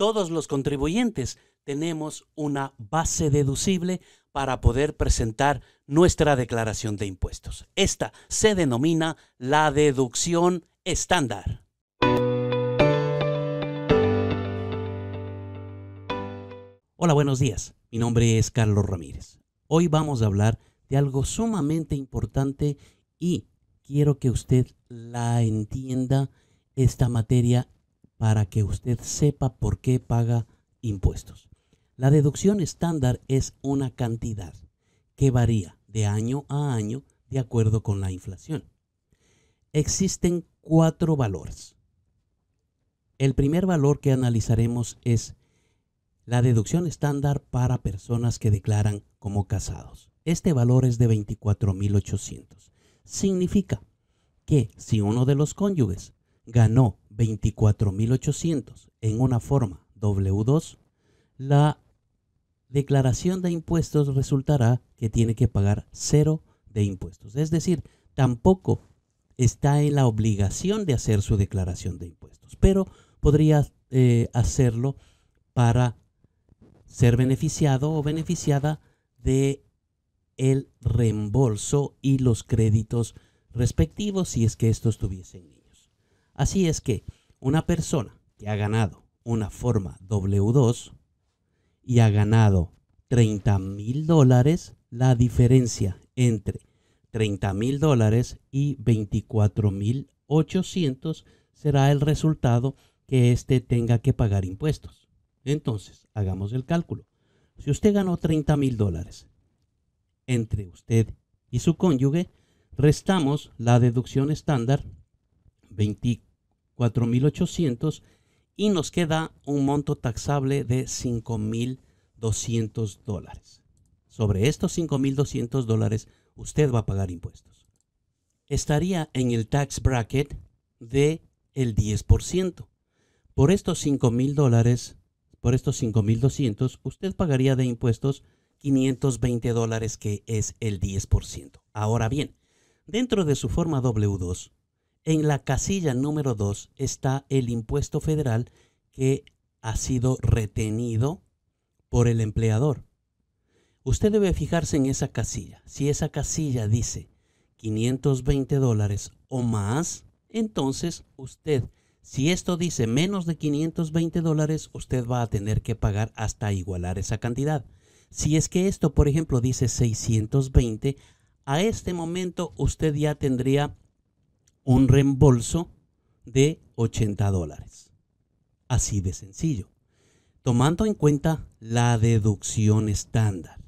todos los contribuyentes tenemos una base deducible para poder presentar nuestra declaración de impuestos. Esta se denomina la deducción estándar. Hola, buenos días. Mi nombre es Carlos Ramírez. Hoy vamos a hablar de algo sumamente importante y quiero que usted la entienda esta materia para que usted sepa por qué paga impuestos. La deducción estándar es una cantidad que varía de año a año de acuerdo con la inflación. Existen cuatro valores. El primer valor que analizaremos es la deducción estándar para personas que declaran como casados. Este valor es de 24.800. Significa que si uno de los cónyuges ganó 24.800 en una forma W2, la declaración de impuestos resultará que tiene que pagar cero de impuestos. Es decir, tampoco está en la obligación de hacer su declaración de impuestos, pero podría eh, hacerlo para ser beneficiado o beneficiada de el reembolso y los créditos respectivos si es que estos tuviesen Así es que una persona que ha ganado una forma W2 y ha ganado $30,000, mil dólares, la diferencia entre $30,000 mil dólares y $24,800 será el resultado que éste tenga que pagar impuestos. Entonces, hagamos el cálculo. Si usted ganó $30,000 mil dólares entre usted y su cónyuge, restamos la deducción estándar 24 4.800 y nos queda un monto taxable de 5.200 dólares. Sobre estos 5.200 dólares usted va a pagar impuestos. Estaría en el tax bracket de el 10%. Por estos 5.000 dólares, por estos 5.200, usted pagaría de impuestos 520 dólares, que es el 10%. Ahora bien, dentro de su forma W2, en la casilla número 2 está el impuesto federal que ha sido retenido por el empleador. Usted debe fijarse en esa casilla. Si esa casilla dice 520 dólares o más, entonces usted, si esto dice menos de 520 dólares, usted va a tener que pagar hasta igualar esa cantidad. Si es que esto, por ejemplo, dice 620, a este momento usted ya tendría un reembolso de 80 dólares. Así de sencillo. Tomando en cuenta la deducción estándar.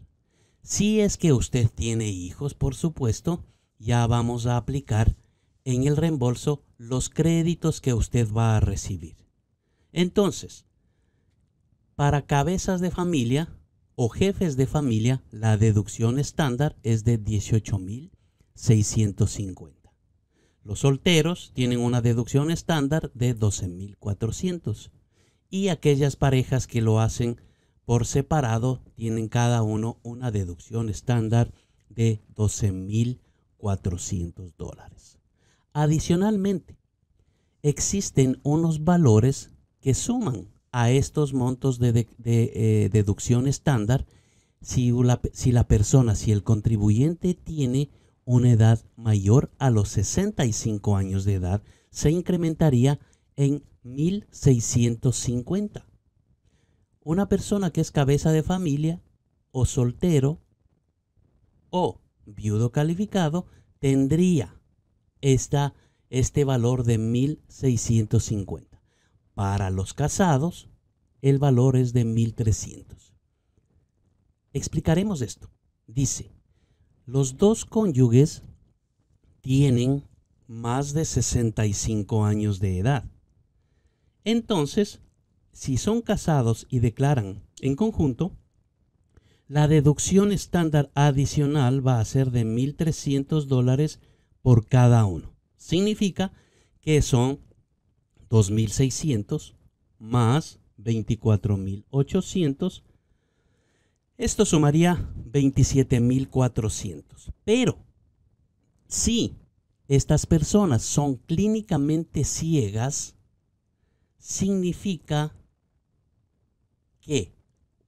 Si es que usted tiene hijos, por supuesto, ya vamos a aplicar en el reembolso los créditos que usted va a recibir. Entonces, para cabezas de familia o jefes de familia, la deducción estándar es de 18.650. Los solteros tienen una deducción estándar de 12.400 y aquellas parejas que lo hacen por separado tienen cada uno una deducción estándar de 12.400 dólares. Adicionalmente, existen unos valores que suman a estos montos de, eh, deducción estándar si la, si la persona, si el contribuyente tiene una edad mayor a los 65 años de edad se incrementaría en 1650. Una persona que es cabeza de familia o soltero o viudo calificado tendría esta, este valor de 1650. Para los casados, el valor es de 1300. Explicaremos esto. Dice, los dos cónyuges tienen más de 65 años de edad. Entonces, si son casados y declaran en conjunto, la deducción estándar adicional va a ser de 1.300 dólares por cada uno. Significa que son 2.600 más 24.800 esto sumaría 27.400. Pero, si estas personas son clínicamente ciegas, significa que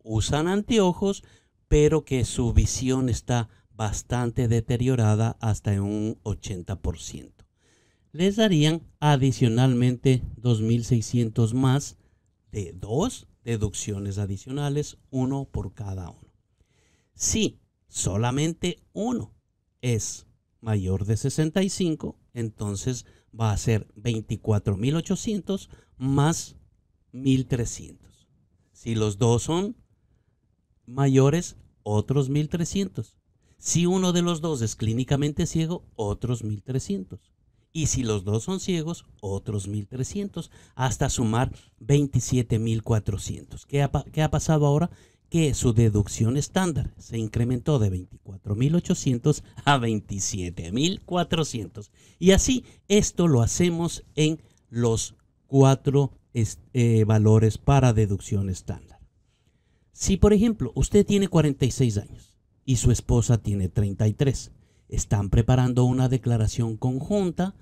usan anteojos, pero que su visión está bastante deteriorada hasta en un 80%. Les darían adicionalmente 2.600 más de 2 deducciones adicionales, uno por cada uno. Si solamente uno es mayor de 65, entonces va a ser 24.800 más 1.300. Si los dos son mayores, otros 1.300. Si uno de los dos es clínicamente ciego, otros 1.300 y si los dos son ciegos, otros 1.300, hasta sumar 27.400. ¿Qué ha, ¿Qué ha pasado ahora? Que su deducción estándar se incrementó de 24.800 a 27.400. Y así, esto lo hacemos en los cuatro eh, valores para deducción estándar. Si, por ejemplo, usted tiene 46 años y su esposa tiene 33, están preparando una declaración conjunta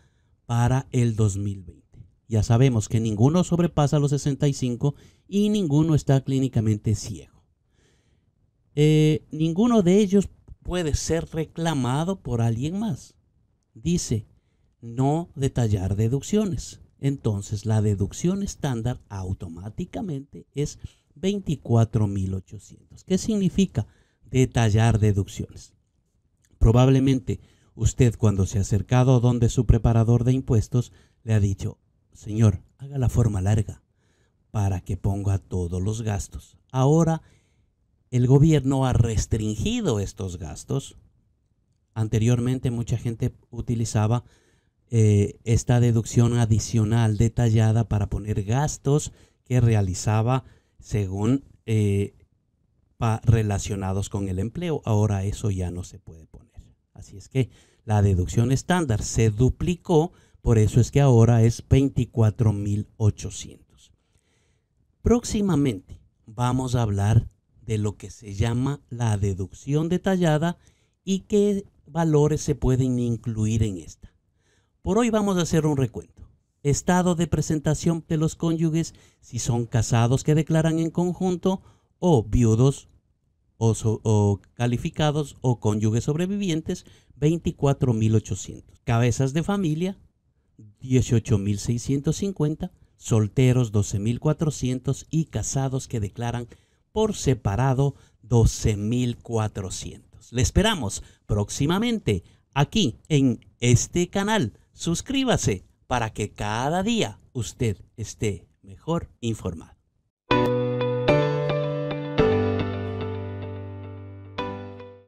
para el 2020. Ya sabemos que ninguno sobrepasa los 65 y ninguno está clínicamente ciego. Eh, ninguno de ellos puede ser reclamado por alguien más. Dice, no detallar deducciones. Entonces, la deducción estándar automáticamente es 24.800. ¿Qué significa detallar deducciones? Probablemente usted cuando se ha acercado a donde su preparador de impuestos le ha dicho, Señor, haga la forma larga para que ponga todos los gastos. Ahora el gobierno ha restringido estos gastos. Anteriormente mucha gente utilizaba eh, esta deducción adicional detallada para poner gastos que realizaba según eh, relacionados con el empleo. Ahora eso ya no se puede poner. Así es que la deducción estándar se duplicó, por eso es que ahora es 24.800. Próximamente vamos a hablar de lo que se llama la deducción detallada y qué valores se pueden incluir en esta. Por hoy vamos a hacer un recuento. Estado de presentación de los cónyuges si son casados que declaran en conjunto o viudos o, calificados o cónyuges sobrevivientes, 24.800. Cabezas de familia, 18.650. Solteros, 12.400. Y casados que declaran por separado, 12.400. Le esperamos próximamente aquí en este canal. Suscríbase para que cada día usted esté mejor informado.